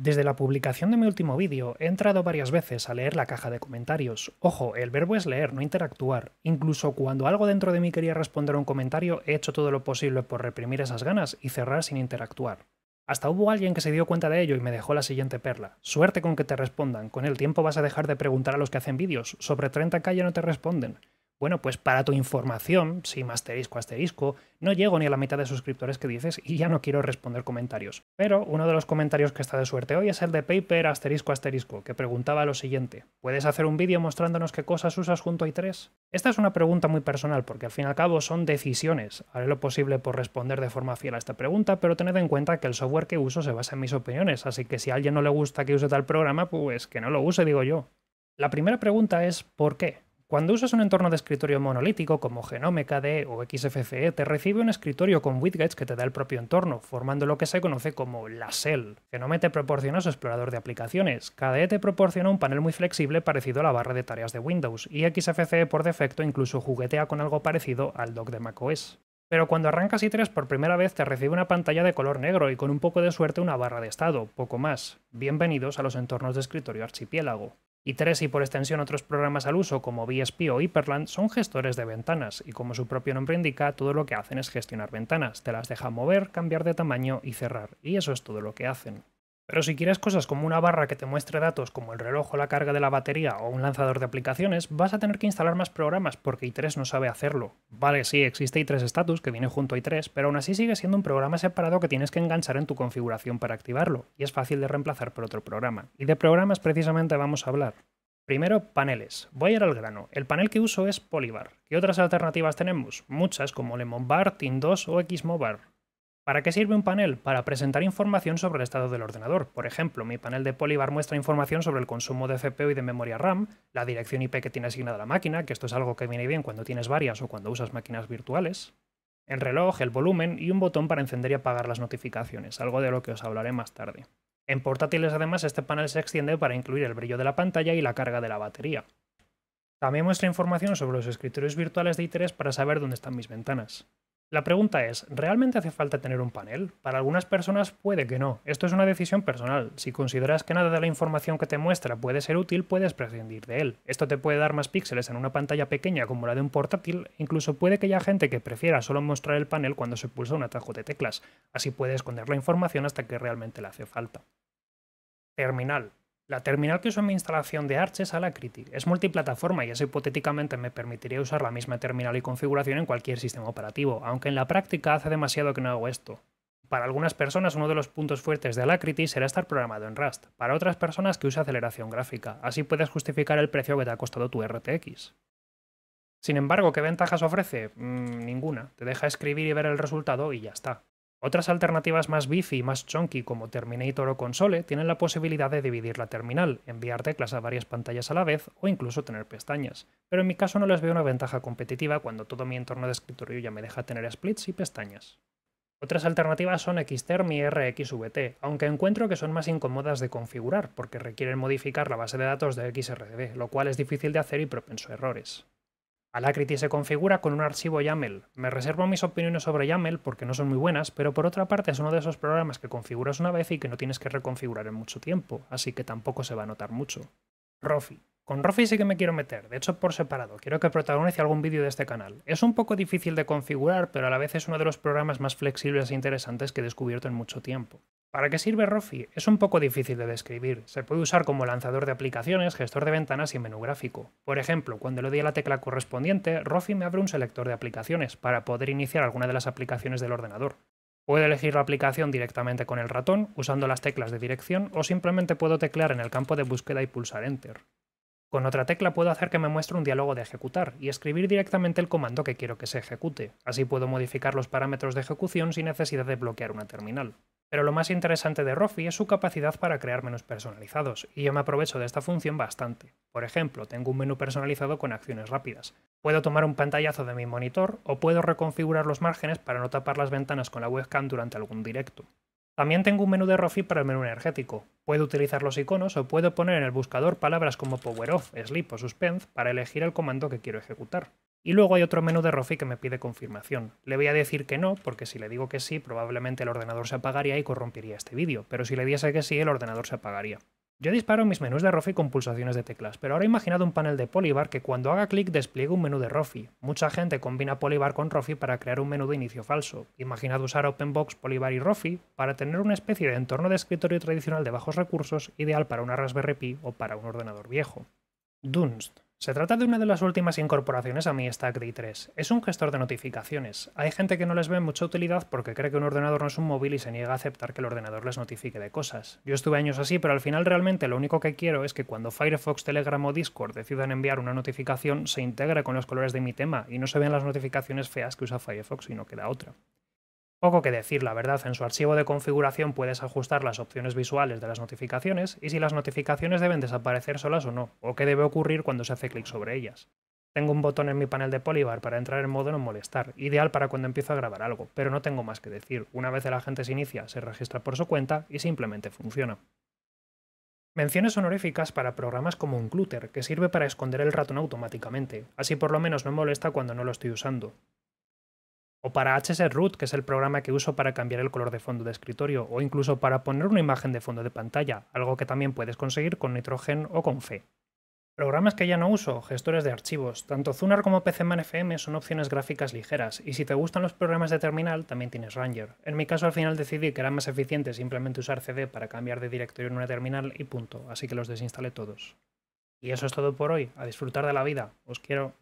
Desde la publicación de mi último vídeo he entrado varias veces a leer la caja de comentarios. Ojo, el verbo es leer, no interactuar. Incluso cuando algo dentro de mí quería responder a un comentario, he hecho todo lo posible por reprimir esas ganas y cerrar sin interactuar. Hasta hubo alguien que se dio cuenta de ello y me dejó la siguiente perla. Suerte con que te respondan, con el tiempo vas a dejar de preguntar a los que hacen vídeos, sobre 30k no te responden. Bueno, pues para tu información, si asterisco asterisco, no llego ni a la mitad de suscriptores que dices y ya no quiero responder comentarios. Pero uno de los comentarios que está de suerte hoy es el de Paper asterisco asterisco, que preguntaba lo siguiente. ¿Puedes hacer un vídeo mostrándonos qué cosas usas junto a i3? Esta es una pregunta muy personal porque al fin y al cabo son decisiones. Haré lo posible por responder de forma fiel a esta pregunta, pero tened en cuenta que el software que uso se basa en mis opiniones, así que si a alguien no le gusta que use tal programa, pues que no lo use, digo yo. La primera pregunta es ¿por qué? Cuando usas un entorno de escritorio monolítico como Genome, KDE o XFCE, te recibe un escritorio con widgets que te da el propio entorno, formando lo que se conoce como la shell. Genome te proporciona su explorador de aplicaciones, KDE te proporciona un panel muy flexible parecido a la barra de tareas de Windows, y XFCE por defecto incluso juguetea con algo parecido al dock de macOS. Pero cuando arrancas i3 por primera vez te recibe una pantalla de color negro y con un poco de suerte una barra de estado, poco más. Bienvenidos a los entornos de escritorio archipiélago. Y tres y por extensión otros programas al uso como BSP o Hyperland son gestores de ventanas y como su propio nombre indica, todo lo que hacen es gestionar ventanas, te las deja mover, cambiar de tamaño y cerrar, y eso es todo lo que hacen. Pero si quieres cosas como una barra que te muestre datos como el reloj o la carga de la batería o un lanzador de aplicaciones, vas a tener que instalar más programas porque i3 no sabe hacerlo. Vale, sí, existe i3 Status que viene junto a i3, pero aún así sigue siendo un programa separado que tienes que enganchar en tu configuración para activarlo, y es fácil de reemplazar por otro programa. Y de programas precisamente vamos a hablar. Primero, paneles. Voy a ir al grano. El panel que uso es Polybar. ¿Qué otras alternativas tenemos? Muchas como Lemonbar, team 2 o Xmobar. ¿Para qué sirve un panel? Para presentar información sobre el estado del ordenador. Por ejemplo, mi panel de Polybar muestra información sobre el consumo de CPU y de memoria RAM, la dirección IP que tiene asignada la máquina, que esto es algo que viene bien cuando tienes varias o cuando usas máquinas virtuales, el reloj, el volumen y un botón para encender y apagar las notificaciones, algo de lo que os hablaré más tarde. En portátiles además este panel se extiende para incluir el brillo de la pantalla y la carga de la batería. También muestra información sobre los escritorios virtuales de i3 para saber dónde están mis ventanas. La pregunta es, ¿realmente hace falta tener un panel? Para algunas personas puede que no. Esto es una decisión personal. Si consideras que nada de la información que te muestra puede ser útil, puedes prescindir de él. Esto te puede dar más píxeles en una pantalla pequeña como la de un portátil, incluso puede que haya gente que prefiera solo mostrar el panel cuando se pulsa un atajo de teclas. Así puede esconder la información hasta que realmente le hace falta. Terminal. La terminal que uso en mi instalación de Arch es Alacrity. Es multiplataforma y eso hipotéticamente me permitiría usar la misma terminal y configuración en cualquier sistema operativo, aunque en la práctica hace demasiado que no hago esto. Para algunas personas uno de los puntos fuertes de Alacrity será estar programado en Rust, para otras personas que use aceleración gráfica, así puedes justificar el precio que te ha costado tu RTX. Sin embargo, ¿qué ventajas ofrece? Mm, ninguna. Te deja escribir y ver el resultado y ya está. Otras alternativas más beefy y más chunky como Terminator o Console tienen la posibilidad de dividir la terminal, enviar teclas a varias pantallas a la vez o incluso tener pestañas, pero en mi caso no les veo una ventaja competitiva cuando todo mi entorno de escritorio ya me deja tener splits y pestañas. Otras alternativas son Xterm y RxVT, aunque encuentro que son más incómodas de configurar porque requieren modificar la base de datos de XRDB, lo cual es difícil de hacer y propenso a errores. Alacrity se configura con un archivo YAML. Me reservo mis opiniones sobre YAML porque no son muy buenas, pero por otra parte es uno de esos programas que configuras una vez y que no tienes que reconfigurar en mucho tiempo, así que tampoco se va a notar mucho. Rofi. Con Rofi sí que me quiero meter, de hecho por separado, quiero que protagonice algún vídeo de este canal. Es un poco difícil de configurar, pero a la vez es uno de los programas más flexibles e interesantes que he descubierto en mucho tiempo. ¿Para qué sirve Rofi? Es un poco difícil de describir. Se puede usar como lanzador de aplicaciones, gestor de ventanas y menú gráfico. Por ejemplo, cuando le doy a la tecla correspondiente, Rofi me abre un selector de aplicaciones para poder iniciar alguna de las aplicaciones del ordenador. Puedo elegir la aplicación directamente con el ratón, usando las teclas de dirección, o simplemente puedo teclear en el campo de búsqueda y pulsar Enter. Con otra tecla puedo hacer que me muestre un diálogo de ejecutar y escribir directamente el comando que quiero que se ejecute. Así puedo modificar los parámetros de ejecución sin necesidad de bloquear una terminal. Pero lo más interesante de Rofi es su capacidad para crear menús personalizados, y yo me aprovecho de esta función bastante. Por ejemplo, tengo un menú personalizado con acciones rápidas. Puedo tomar un pantallazo de mi monitor o puedo reconfigurar los márgenes para no tapar las ventanas con la webcam durante algún directo. También tengo un menú de Rofi para el menú energético. Puedo utilizar los iconos o puedo poner en el buscador palabras como power off, sleep o suspense para elegir el comando que quiero ejecutar. Y luego hay otro menú de Rofi que me pide confirmación. Le voy a decir que no, porque si le digo que sí, probablemente el ordenador se apagaría y corrompiría este vídeo, pero si le diese que sí, el ordenador se apagaría. Yo disparo mis menús de Rofi con pulsaciones de teclas, pero ahora he imaginado un panel de Polybar que cuando haga clic despliegue un menú de Rofi. Mucha gente combina Polybar con Rofi para crear un menú de inicio falso. Imaginad usar OpenBox, Polybar y Rofi para tener una especie de entorno de escritorio tradicional de bajos recursos, ideal para una Raspberry Pi o para un ordenador viejo. Dunst. Se trata de una de las últimas incorporaciones a mi Stack 3. Es un gestor de notificaciones. Hay gente que no les ve mucha utilidad porque cree que un ordenador no es un móvil y se niega a aceptar que el ordenador les notifique de cosas. Yo estuve años así, pero al final realmente lo único que quiero es que cuando Firefox, Telegram o Discord decidan enviar una notificación se integre con los colores de mi tema y no se vean las notificaciones feas que usa Firefox y no queda otra. Poco que decir, la verdad, en su archivo de configuración puedes ajustar las opciones visuales de las notificaciones y si las notificaciones deben desaparecer solas o no, o qué debe ocurrir cuando se hace clic sobre ellas. Tengo un botón en mi panel de Polybar para entrar en modo no molestar, ideal para cuando empiezo a grabar algo, pero no tengo más que decir. Una vez el agente se inicia, se registra por su cuenta y simplemente funciona. Menciones honoríficas para programas como un que sirve para esconder el ratón automáticamente, así por lo menos no molesta cuando no lo estoy usando o para HSRoot, que es el programa que uso para cambiar el color de fondo de escritorio, o incluso para poner una imagen de fondo de pantalla, algo que también puedes conseguir con Nitrogen o con FE. Programas que ya no uso, gestores de archivos. Tanto Zunar como PCManFM son opciones gráficas ligeras, y si te gustan los programas de terminal, también tienes Ranger. En mi caso, al final decidí que era más eficiente simplemente usar CD para cambiar de directorio en una terminal y punto, así que los desinstalé todos. Y eso es todo por hoy, a disfrutar de la vida, os quiero.